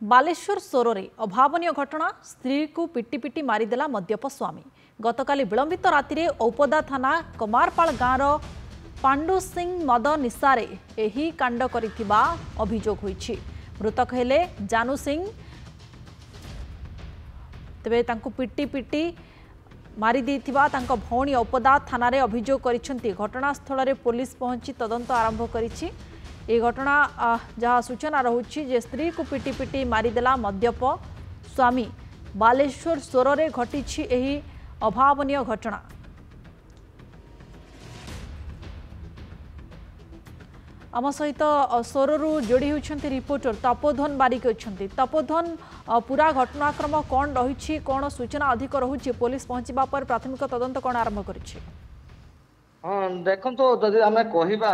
ବାଲେଶ୍ୱର ସୋରରେ ଅଭାବନୀୟ ଘଟଣା ସ୍ତ୍ରୀକୁ ପିଟି ପିଟି ମାରିଦେଲା ମଦ୍ୟପ ସ୍ୱାମୀ ଗତକାଲି ବିଳମ୍ବିତ ରାତିରେ ଔପଦା ଥାନା କମାରପାଳ ଗାଁର ପାଣ୍ଡୁ ସିଂ ମଦ ନିଶାରେ ଏହି କାଣ୍ଡ କରିଥିବା ଅଭିଯୋଗ ହୋଇଛି ମୃତକ ହେଲେ ଜାନୁ ସିଂ ତେବେ ତାଙ୍କୁ ପିଟି ପିଟି ମାରିଦେଇଥିବା ତାଙ୍କ ଭଉଣୀ ଔପଦା ଥାନାରେ ଅଭିଯୋଗ କରିଛନ୍ତି ଘଟଣାସ୍ଥଳରେ ପୋଲିସ ପହଞ୍ଚି ତଦନ୍ତ ଆରମ୍ଭ କରିଛି ଏ ଘଟଣା ଯାହା ସୂଚନା ରହୁଛି ଯେ ସ୍ତ୍ରୀକୁ ପିଟି ପିଟି ମାରିଦେଲା ମଦ୍ୟପ ସ୍ୱାମୀ ବାଲେଶ୍ୱର ସ୍ୱରରେ ଘଟିଛି ଏହି ଅଭାବନୀୟ ଘଟଣା ଆମ ସହିତ ସ୍ୱରରୁ ଯୋଡ଼ି ହେଉଛନ୍ତି ରିପୋର୍ଟର ତପୋଧନ ବାରିକ ଅଛନ୍ତି ତପୋଧନ ପୁରା ଘଟଣାକ୍ରମ କ'ଣ ରହିଛି କ'ଣ ସୂଚନା ଅଧିକ ରହୁଛି ପୋଲିସ ପହଞ୍ଚିବା ପରେ ପ୍ରାଥମିକ ତଦନ୍ତ କ'ଣ ଆରମ୍ଭ କରିଛି ହଁ ଦେଖନ୍ତୁ ଯଦି ଆମେ କହିବା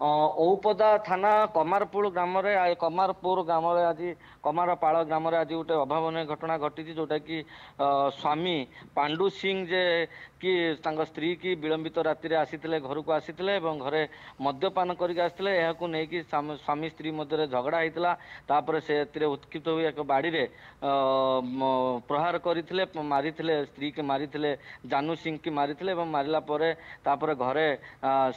ଔପଦା ଥାନା କମାରପୁର ଗ୍ରାମରେ କମାରପୁର ଗ୍ରାମରେ ଆଜି କମାରପାଳ ଗ୍ରାମରେ ଆଜି ଗୋଟେ ଅଭାବନୀୟ ଘଟଣା ଘଟିଛି ଯେଉଁଟାକି ସ୍ୱାମୀ ପାଣ୍ଡୁ ସିଂ ଯେ କି ତାଙ୍କ ସ୍ତ୍ରୀ କି ବିଳମ୍ବିତ ରାତିରେ ଆସିଥିଲେ ଘରକୁ ଆସିଥିଲେ ଏବଂ ଘରେ ମଦ୍ୟପାନ କରିକି ଆସିଥିଲେ ଏହାକୁ ନେଇକି ସ୍ୱାମୀ ସ୍ତ୍ରୀ ମଧ୍ୟରେ ଝଗଡ଼ା ହେଇଥିଲା ତାପରେ ସେ ଏଥିରେ ଉତ୍କ୍ଷିପ୍ତ ହୋଇ ଏକ ବାଡ଼ିରେ ପ୍ରହାର କରିଥିଲେ ମାରିଥିଲେ ସ୍ତ୍ରୀକି ମାରିଥିଲେ ଜାନୁ ସିଂ କି ମାରିଥିଲେ ଏବଂ ମାରିଲା ପରେ ତାପରେ ଘରେ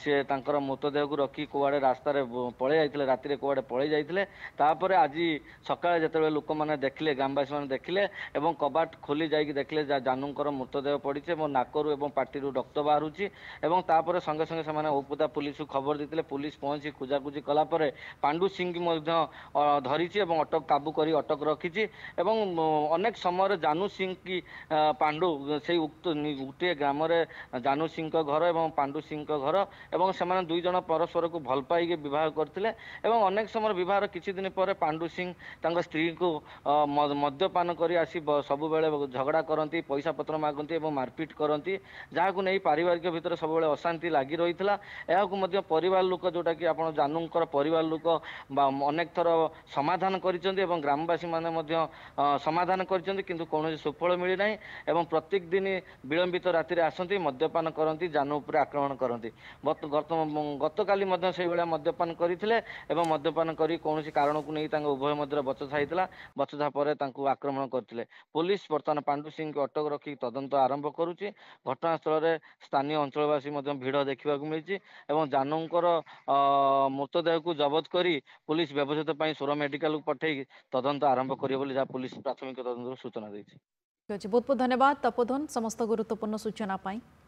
ସିଏ ତାଙ୍କର ମୃତଦେହକୁ ରଖି କୁଆଡ଼େ ରାସ୍ତାରେ ପଳେଇ ଯାଇଥିଲେ ରାତିରେ କୁଆଡ଼େ ପଳେଇ ଯାଇଥିଲେ ତାପରେ ଆଜି ସକାଳେ ଯେତେବେଳେ ଲୋକମାନେ ଦେଖିଲେ ଗ୍ରାମବାସୀମାନେ ଦେଖିଲେ ଏବଂ କବାଟ ଖୋଲି ଯାଇକି ଦେଖିଲେ ଜାନୁଙ୍କର ମୃତଦେହ ପଡ଼ିଛି ଏବଂ ନାକରୁ ଏବଂ ପାଟିରୁ ରକ୍ତ ବାହାରୁଛି ଏବଂ ତାପରେ ସଙ୍ଗେ ସଙ୍ଗେ ସେମାନେ ଔପୁଦା ପୁଲିସକୁ ଖବର ଦେଇଥିଲେ ପୁଲିସ ପହଞ୍ଚି ଖୋଜାଖୋଜି କଲା ପରେ ପାଣ୍ଡୁ ସିଂଙ୍କୁ ମଧ୍ୟ ଧରିଛି ଏବଂ ଅଟକ କାବୁ କରି ଅଟକ ରଖିଛି ଏବଂ ଅନେକ ସମୟରେ ଜାନୁ ସିଂ କି ପାଣ୍ଡୁ ସେଇ ଉକ୍ତ ଗୋଟିଏ ଗ୍ରାମରେ ଜାନୁ ସିଂଙ୍କ ଘର ଏବଂ ପାଣ୍ଡୁ ସିଂଙ୍କ ଘର ଏବଂ ସେମାନେ ଦୁଇ ଜଣ ପରସ୍ପରକୁ ଭଲ ପାଇକି ବିବାହ କରିଥିଲେ ଏବଂ ଅନେକ ସମୟରେ ବିବାହର କିଛି ଦିନ ପରେ ପାଣ୍ଡୁ ସିଂ ତାଙ୍କ ସ୍ତ୍ରୀଙ୍କୁ ମଦ୍ୟପାନ କରି ଆସି ସବୁବେଳେ ଝଗଡ଼ା କରନ୍ତି ପଇସା ପତ୍ର ମାଗନ୍ତି ଏବଂ ମାରପିଟ୍ କରନ୍ତି ଯାହାକୁ ନେଇ ପାରିବାରିକ ଭିତରେ ସବୁବେଳେ ଅଶାନ୍ତି ଲାଗି ରହିଥିଲା ଏହାକୁ ମଧ୍ୟ ପରିବାର ଲୋକ ଯେଉଁଟାକି ଆପଣ ଜାନୁଙ୍କର ପରିବାର ଲୋକ ଅନେକ ଥର ସମାଧାନ କରିଛନ୍ତି ଏବଂ ଗ୍ରାମବାସୀମାନେ ମଧ୍ୟ ସମାଧାନ କରିଛନ୍ତି କିନ୍ତୁ କୌଣସି ସୁଫଳ ମିଳିନାହିଁ ଏବଂ ପ୍ରତ୍ୟେକ ଦିନ ବିଳମ୍ବିତ ରାତିରେ ଆସନ୍ତି ମଦ୍ୟପାନ କରନ୍ତି ଜାନୁ ଉପରେ ଆକ୍ରମଣ କରନ୍ତି ଗତକାଲି ମଧ୍ୟ ସେଇଭଳିଆ ମଦ୍ୟପାନ କରିଥିଲେ ଏବଂ ମଦ୍ୟପାନ କରି କୌଣସି କାରଣକୁ ନେଇ ତାଙ୍କ ଉଭୟ ମଧ୍ୟରେ ବଚସା ହେଇଥିଲା ବଚସା ପରେ ତାଙ୍କୁ ଆକ୍ରମଣ କରିଥିଲେ ପୋଲିସ ବର୍ତ୍ତମାନ ପାଣ୍ଡୁ ସିଂଙ୍କୁ ଅଟକ ରଖି ତଦନ୍ତ ଆରମ୍ଭ କରୁଛି ଘଟଣାସ୍ଥଳରେ ସ୍ଥାନୀୟ ଅଞ୍ଚଳବାସୀ ମଧ୍ୟ ଭିଡ଼ ଦେଖିବାକୁ ମିଳିଛି ଏବଂ ଜାନୁଙ୍କର ମୃତଦେହକୁ ଜବତ କରି ପୋଲିସ ବ୍ୟବହୃତ ପାଇଁ ସୋର ମେଡିକାଲକୁ ପଠାଇ ତଦନ୍ତ ଆରମ୍ଭ କରିବ ବୋଲି ଯାହା ପୋଲିସ ପ୍ରାଥମିକ ତଦନ୍ତରୁ ସୂଚନା ଦେଇଛି ঠিক আছে বহুত বহুত ধন্যবাদ তপোধন সমস্ত গুরুত্বপূর্ণ সূচনা পাই